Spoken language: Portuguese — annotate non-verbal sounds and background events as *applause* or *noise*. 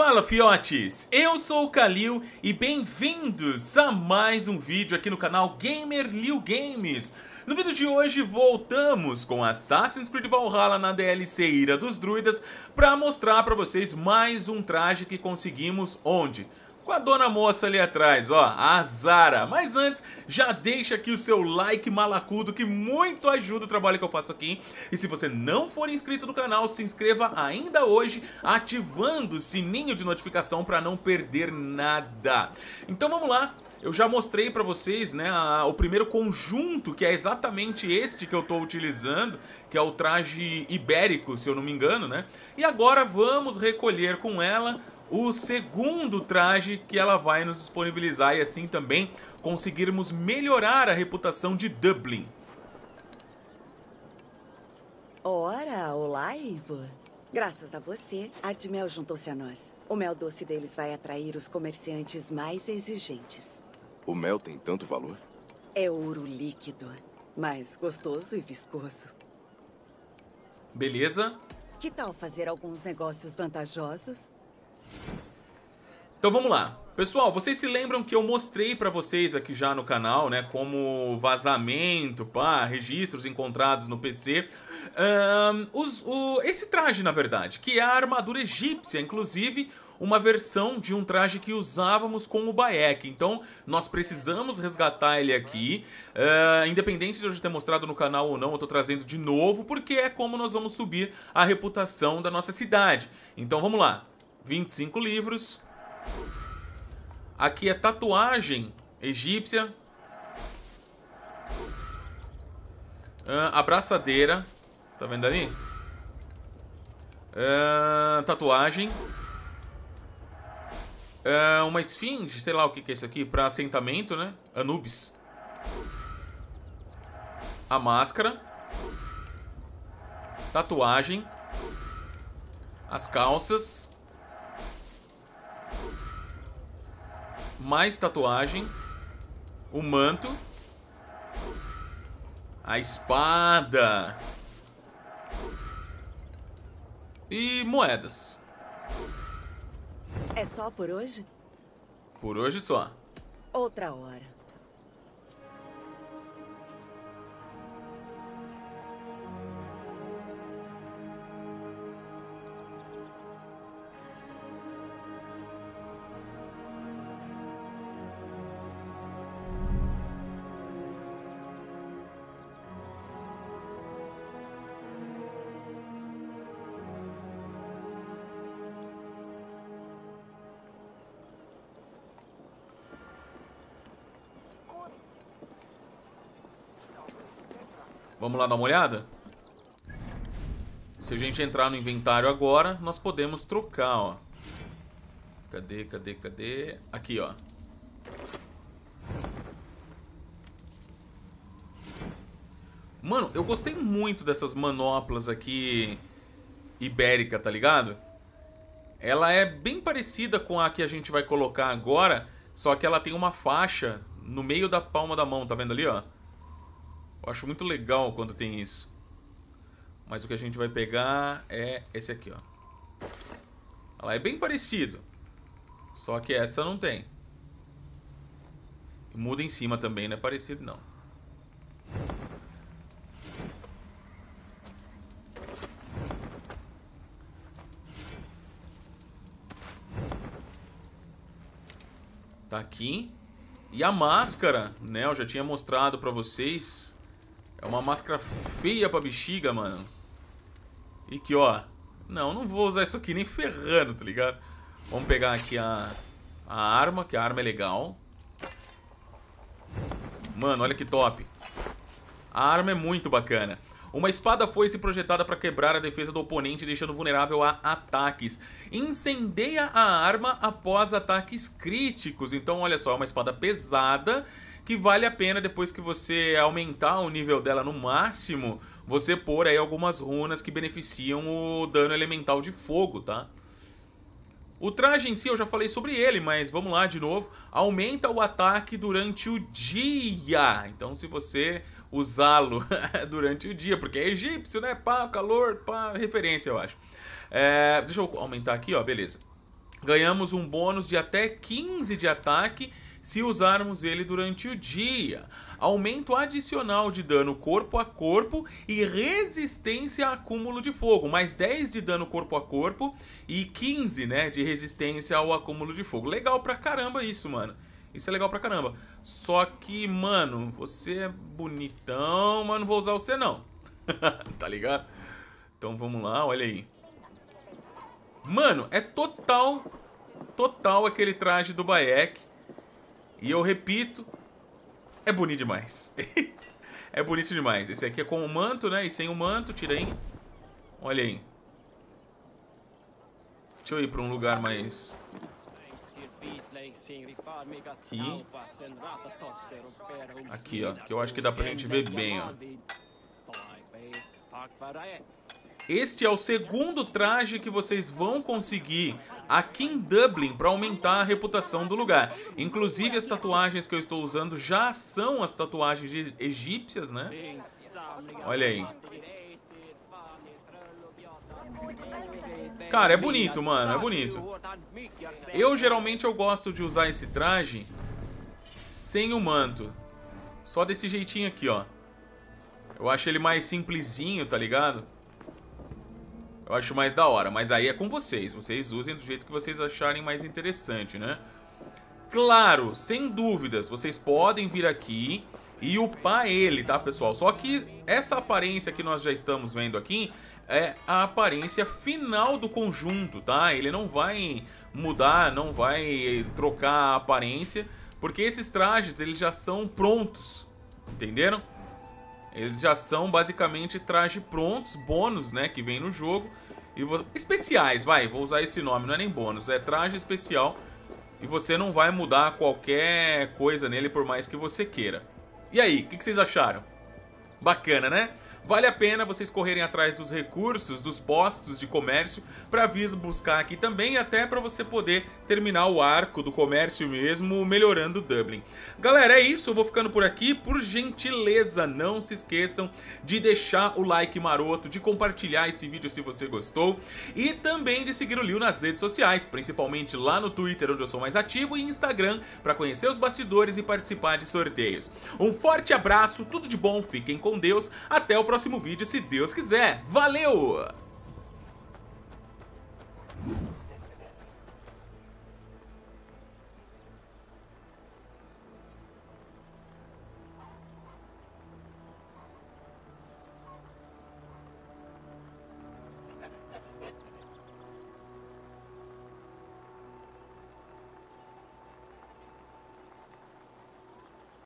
Fala fiotes, eu sou o Kalil e bem-vindos a mais um vídeo aqui no canal Gamer Liu Games. No vídeo de hoje voltamos com Assassin's Creed Valhalla na DLC Ira dos Druidas para mostrar para vocês mais um traje que conseguimos onde? com a dona moça ali atrás, ó, a Zara. Mas antes, já deixa aqui o seu like malacudo que muito ajuda o trabalho que eu faço aqui. E se você não for inscrito no canal, se inscreva ainda hoje ativando o sininho de notificação para não perder nada. Então vamos lá, eu já mostrei para vocês, né, a, o primeiro conjunto, que é exatamente este que eu estou utilizando, que é o traje ibérico, se eu não me engano, né? E agora vamos recolher com ela o segundo traje que ela vai nos disponibilizar e assim também conseguirmos melhorar a reputação de Dublin. Ora, olá, Ivo. Graças a você, mel juntou-se a nós. O mel doce deles vai atrair os comerciantes mais exigentes. O mel tem tanto valor? É ouro líquido, mas gostoso e viscoso. Beleza? Que tal fazer alguns negócios vantajosos então vamos lá. Pessoal, vocês se lembram que eu mostrei para vocês aqui já no canal, né, como vazamento, pá, registros encontrados no PC, um, os, o, esse traje, na verdade, que é a armadura egípcia, inclusive uma versão de um traje que usávamos com o Baek. Então, nós precisamos resgatar ele aqui. Uh, independente de eu já ter mostrado no canal ou não, eu tô trazendo de novo, porque é como nós vamos subir a reputação da nossa cidade. Então, vamos lá. 25 livros, Aqui é tatuagem egípcia. Uh, abraçadeira. Tá vendo ali? Uh, tatuagem. Uh, uma esfinge, sei lá o que, que é isso aqui, para assentamento, né? Anubis. A máscara. Tatuagem. As calças. mais tatuagem, o manto, a espada e moedas. É só por hoje? Por hoje só. Outra hora. Vamos lá dar uma olhada? Se a gente entrar no inventário agora, nós podemos trocar, ó. Cadê, cadê, cadê? Aqui, ó. Mano, eu gostei muito dessas manoplas aqui ibérica, tá ligado? Ela é bem parecida com a que a gente vai colocar agora, só que ela tem uma faixa no meio da palma da mão, tá vendo ali, ó? Eu acho muito legal quando tem isso. Mas o que a gente vai pegar é esse aqui, ó. é bem parecido. Só que essa não tem. E muda em cima também, não é parecido não. Tá aqui. E a máscara, né? Eu já tinha mostrado pra vocês é uma máscara feia pra bexiga, mano. E que, ó... Não, não vou usar isso aqui nem ferrando, tá ligado? Vamos pegar aqui a, a arma, que a arma é legal. Mano, olha que top. A arma é muito bacana. Uma espada foice projetada para quebrar a defesa do oponente, deixando vulnerável a ataques. Incendeia a arma após ataques críticos. Então, olha só, é uma espada pesada que vale a pena depois que você aumentar o nível dela no máximo, você pôr aí algumas runas que beneficiam o dano elemental de fogo, tá? O traje em si eu já falei sobre ele, mas vamos lá de novo. Aumenta o ataque durante o dia. Então se você usá-lo *laughs* durante o dia, porque é egípcio, né? Pá, calor, pá, referência eu acho. É, deixa eu aumentar aqui, ó, beleza. Ganhamos um bônus de até 15 de ataque se usarmos ele durante o dia. Aumento adicional de dano corpo a corpo e resistência a acúmulo de fogo, mais 10 de dano corpo a corpo e 15, né, de resistência ao acúmulo de fogo. Legal pra caramba isso, mano. Isso é legal pra caramba. Só que, mano, você é bonitão, mas não vou usar você não. *laughs* tá ligado? Então vamos lá, olha aí. Mano, é total, total aquele traje do Bayek. E eu repito, é bonito demais. *laughs* é bonito demais. Esse aqui é com o manto, né? E sem o manto, tira aí. Olha aí. Deixa eu ir para um lugar mais... Aqui. Aqui, ó. Que eu acho que dá pra gente ver bem, ó. Este é o segundo traje que vocês vão conseguir aqui em Dublin para aumentar a reputação do lugar. Inclusive as tatuagens que eu estou usando já são as tatuagens egípcias, né? Olha aí. Cara, é bonito, mano, é bonito. Eu geralmente eu gosto de usar esse traje sem o manto. Só desse jeitinho aqui, ó. Eu acho ele mais simplesinho, tá ligado? Eu acho mais da hora, mas aí é com vocês. Vocês usem do jeito que vocês acharem mais interessante, né? Claro, sem dúvidas, vocês podem vir aqui e upar ele, tá, pessoal? Só que essa aparência que nós já estamos vendo aqui é a aparência final do conjunto, tá? Ele não vai mudar, não vai trocar a aparência, porque esses trajes eles já são prontos, entenderam? Eles já são basicamente trajes prontos, bônus, né, que vem no jogo. E especiais, vai, vou usar esse nome, não é nem bônus, é traje especial. E você não vai mudar qualquer coisa nele por mais que você queira. E aí, o que, que vocês acharam? Bacana, né? Vale a pena vocês correrem atrás dos recursos, dos postos de comércio, para vir buscar aqui também, até para você poder terminar o arco do comércio mesmo, melhorando Dublin. Galera, é isso, eu vou ficando por aqui. Por gentileza, não se esqueçam de deixar o like maroto, de compartilhar esse vídeo se você gostou e também de seguir o Liu nas redes sociais, principalmente lá no Twitter, onde eu sou mais ativo, e Instagram, para conhecer os bastidores e participar de sorteios. Um forte abraço, tudo de bom, fiquem com Deus, até o próximo vídeo, se Deus quiser. Valeu!